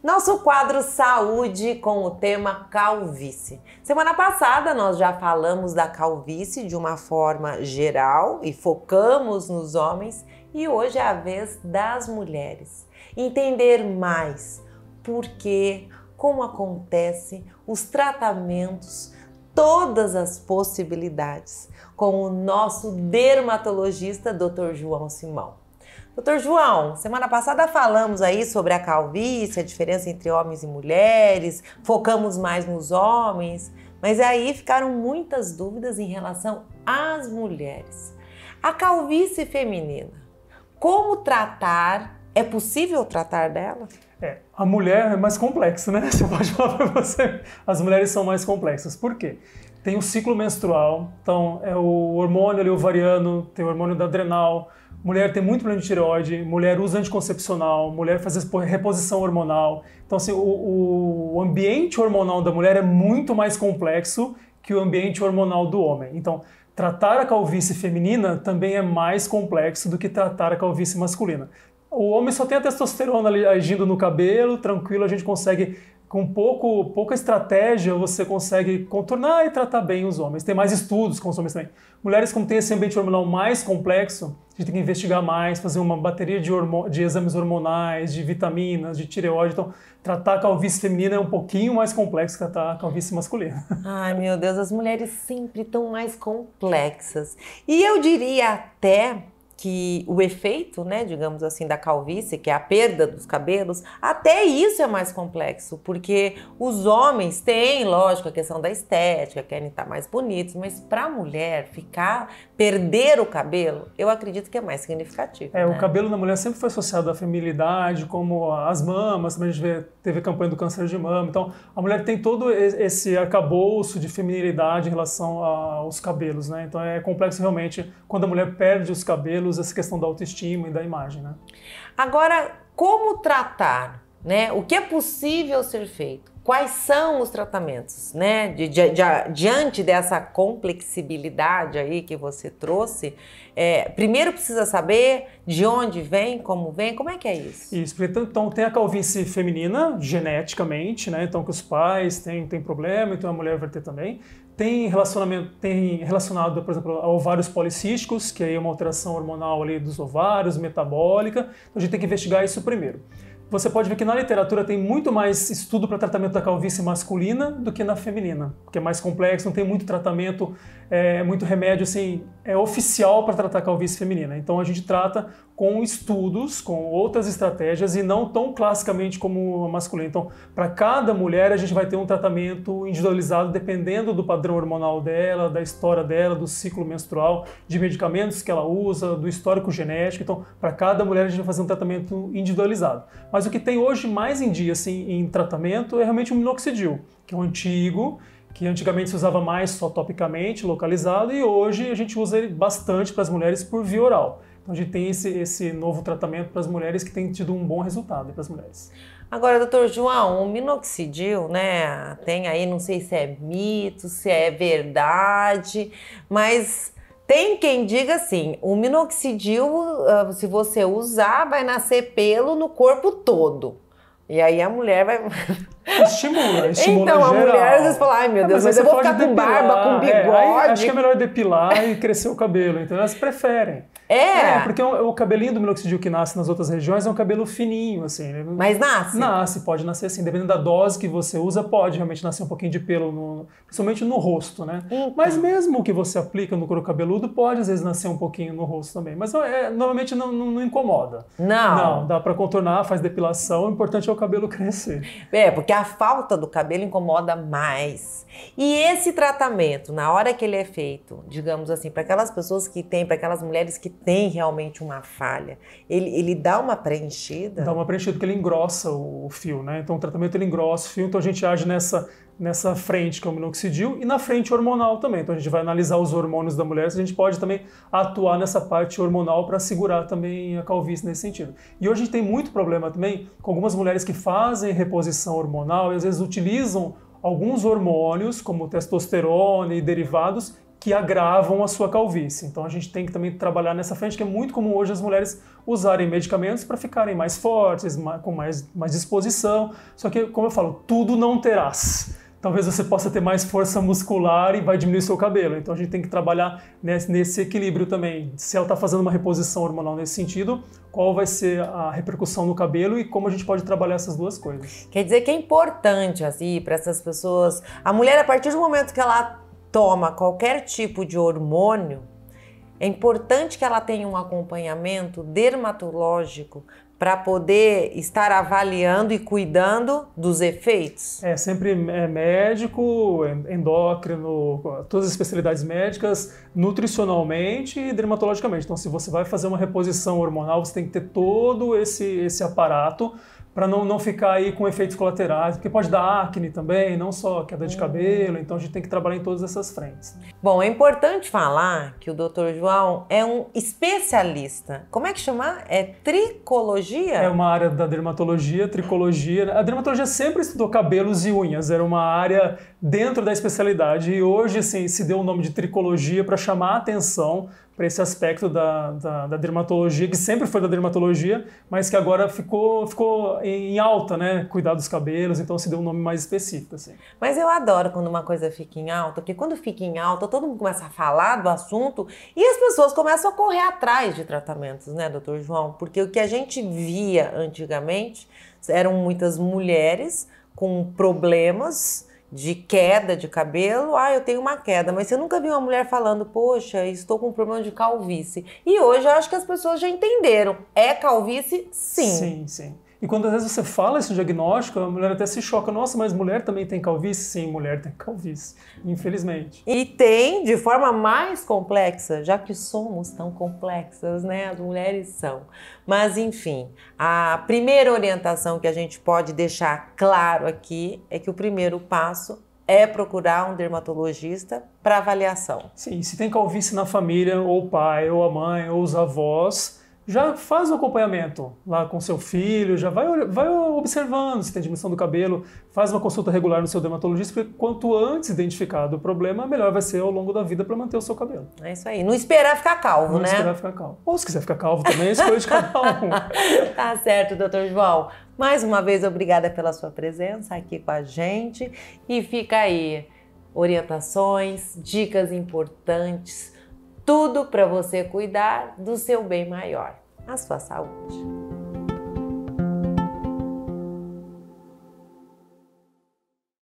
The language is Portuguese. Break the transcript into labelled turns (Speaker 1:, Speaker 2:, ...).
Speaker 1: Nosso quadro Saúde com o tema calvície. Semana passada nós já falamos da calvície de uma forma geral e focamos nos homens, e hoje é a vez das mulheres. Entender mais por que, como acontece, os tratamentos, todas as possibilidades, com o nosso dermatologista Dr. João Simão. Doutor João, semana passada falamos aí sobre a calvície, a diferença entre homens e mulheres, focamos mais nos homens, mas aí ficaram muitas dúvidas em relação às mulheres. A calvície feminina, como tratar? É possível tratar dela? É,
Speaker 2: a mulher é mais complexa, né? Você pode falar para você. As mulheres são mais complexas. Por quê? Tem o ciclo menstrual, então é o hormônio ali ovariano, tem o hormônio da adrenal, mulher tem muito problema de tireoide, mulher usa anticoncepcional, mulher faz reposição hormonal. Então, assim, o, o ambiente hormonal da mulher é muito mais complexo que o ambiente hormonal do homem. Então, tratar a calvície feminina também é mais complexo do que tratar a calvície masculina. O homem só tem a testosterona agindo no cabelo, tranquilo, a gente consegue com pouco, pouca estratégia você consegue contornar e tratar bem os homens. Tem mais estudos com os homens também. Mulheres, como tem esse ambiente hormonal mais complexo, a gente tem que investigar mais, fazer uma bateria de, hormo de exames hormonais, de vitaminas, de tireoide. Então, tratar a calvície feminina é um pouquinho mais complexo que tratar a calvície masculina.
Speaker 1: Ai, meu Deus, as mulheres sempre estão mais
Speaker 2: complexas.
Speaker 1: E eu diria até que o efeito, né, digamos assim, da calvície, que é a perda dos cabelos, até isso é mais complexo, porque os homens têm, lógico, a questão da estética, querem estar mais bonitos, mas para a mulher ficar perder o cabelo, eu acredito que é mais significativo. É, né? o cabelo
Speaker 2: na mulher sempre foi associado à feminilidade, como as mamas, também a gente vê, teve campanha do câncer de mama, então a mulher tem todo esse arcabouço de feminilidade em relação aos cabelos, né? Então é complexo realmente quando a mulher perde os cabelos essa questão da autoestima e da imagem, né? Agora, como tratar,
Speaker 1: né? O que é possível ser feito? Quais são os tratamentos, né? De, de, de, diante dessa complexibilidade aí que você trouxe, é, primeiro precisa
Speaker 2: saber de onde vem, como vem, como é que é isso? Isso, então tem a calvície feminina, geneticamente, né? Então que os pais têm, têm problema, então a mulher vai ter também tem relacionamento tem relacionado, por exemplo, a ovários policísticos, que é aí é uma alteração hormonal ali dos ovários, metabólica. Então a gente tem que investigar isso primeiro você pode ver que na literatura tem muito mais estudo para tratamento da calvície masculina do que na feminina, porque é mais complexo, não tem muito tratamento, é, muito remédio assim, é oficial para tratar a calvície feminina. Então a gente trata com estudos, com outras estratégias e não tão classicamente como a masculina. Então, para cada mulher a gente vai ter um tratamento individualizado dependendo do padrão hormonal dela, da história dela, do ciclo menstrual, de medicamentos que ela usa, do histórico genético. Então, para cada mulher a gente vai fazer um tratamento individualizado. Mas mas o que tem hoje mais em dia assim, em tratamento é realmente o minoxidil, que é um antigo, que antigamente se usava mais só topicamente, localizado, e hoje a gente usa ele bastante para as mulheres por via oral. Então a gente tem esse, esse novo tratamento para as mulheres que tem tido um bom resultado para as mulheres. Agora, doutor
Speaker 1: João, o minoxidil, né? Tem aí, não sei se é mito, se é verdade, mas tem quem diga assim: o minoxidil, ah, se você usar, vai nascer pelo no corpo todo. E aí a mulher vai. Estimula, estimula Então, geral. a mulher às vezes fala, ai meu Deus, é, mas, mas eu vou ficar com barba, com bigode. É, acho que é
Speaker 2: melhor depilar e crescer o cabelo. Então elas preferem. É. é porque o, o, cabelinho do minoxidil que nasce nas outras regiões é um cabelo fininho, assim. Né? Mas nasce? Nasce, pode nascer assim. Dependendo da dose que você usa, pode realmente nascer um pouquinho de pelo, no, principalmente no rosto, né? Eita. Então. Mas mesmo o que você aplica no couro cabeludo, pode às vezes nascer um pouquinho no rosto também. Mas é, normalmente não, não, não incomoda. Não. Não, dá para contornar, faz depilação. O importante é o cabelo crescer.
Speaker 1: É, porque a a falta do cabelo incomoda mais. E esse tratamento, na hora que ele é feito, digamos assim, para aquelas pessoas que têm, para aquelas mulheres que têm realmente
Speaker 2: uma falha, ele, ele dá uma preenchida? Dá uma preenchida porque ele engrossa o, o fio, né? Então o tratamento ele engrossa o fio, então a gente age nessa nessa frente que é o minoxidil e na frente hormonal também. Então a gente vai analisar os hormônios da mulher, se a gente pode também atuar nessa parte hormonal para segurar também a calvície nesse sentido. E hoje a gente tem muito problema também com algumas mulheres que fazem reposição hormonal e às vezes utilizam alguns hormônios, como testosterona e derivados, que agravam a sua calvície. Então a gente tem que também trabalhar nessa frente, que é muito comum hoje as mulheres usarem medicamentos para ficarem mais fortes, com mais, mais disposição. Só que, como eu falo, tudo não terás talvez você possa ter mais força muscular e vai diminuir seu cabelo. Então a gente tem que trabalhar nesse, nesse equilíbrio também. Se ela está fazendo uma reposição hormonal nesse sentido, qual vai ser a repercussão no cabelo e como a gente pode trabalhar essas duas coisas. Quer dizer que é importante, assim, para essas pessoas. A mulher, a partir do momento que ela
Speaker 1: toma qualquer tipo de hormônio, é importante que ela tenha um acompanhamento dermatológico para poder estar avaliando e cuidando
Speaker 2: dos efeitos? É, sempre é, médico, é, endócrino, todas as especialidades médicas, nutricionalmente e dermatologicamente. Então, se você vai fazer uma reposição hormonal, você tem que ter todo esse, esse aparato para não, não ficar aí com efeitos colaterais, porque pode dar acne também, não só queda de uhum. cabelo, então a gente tem que trabalhar em todas essas frentes. Bom, é importante falar que o Dr. João é um especialista.
Speaker 1: Como é que chamar? É tricologia?
Speaker 2: É uma área da dermatologia, tricologia. A dermatologia sempre estudou cabelos e unhas, era uma área dentro da especialidade e hoje, assim, se deu o nome de tricologia para chamar a atenção para esse aspecto da, da, da, dermatologia, que sempre foi da dermatologia, mas que agora ficou, ficou em alta, né? Cuidar dos cabelos, então se deu um nome mais específico. Assim. Mas eu adoro quando uma coisa fica em alta, porque quando fica
Speaker 1: em alta, todo mundo começa a falar do assunto e as pessoas começam a correr atrás de tratamentos, né, doutor João? Porque o que a gente via antigamente eram muitas mulheres com problemas de queda de cabelo, ah, eu tenho uma queda, mas você nunca viu uma mulher falando, poxa, estou com um problema de calvície. E hoje eu acho que as pessoas já entenderam. É calvície? Sim. Sim,
Speaker 2: sim. E quando às vezes você fala esse diagnóstico, a mulher até se choca. Nossa, mas mulher também tem calvície? Sim, mulher tem calvície, infelizmente. E
Speaker 1: tem de forma mais complexa, já que somos tão complexas, né? As mulheres são. Mas enfim, a primeira orientação que a gente pode deixar claro aqui é que o primeiro passo é procurar um dermatologista
Speaker 2: para avaliação. Sim, se tem calvície na família, ou o pai, ou a mãe, ou os avós, já faz o acompanhamento lá com seu filho, já vai, vai observando se tem diminuição do cabelo, faz uma consulta regular no seu dermatologista, porque quanto antes identificado o problema, melhor vai ser ao longo da vida para manter o seu cabelo.
Speaker 1: É isso aí. Não esperar ficar calvo, Não né? Não esperar ficar
Speaker 2: calvo. Ou se quiser ficar calvo também, escolha de
Speaker 1: cada um. tá certo, doutor João. Mais uma vez, obrigada pela sua presença aqui com a gente. E fica aí orientações, dicas importantes tudo para você cuidar do seu bem maior, a sua saúde.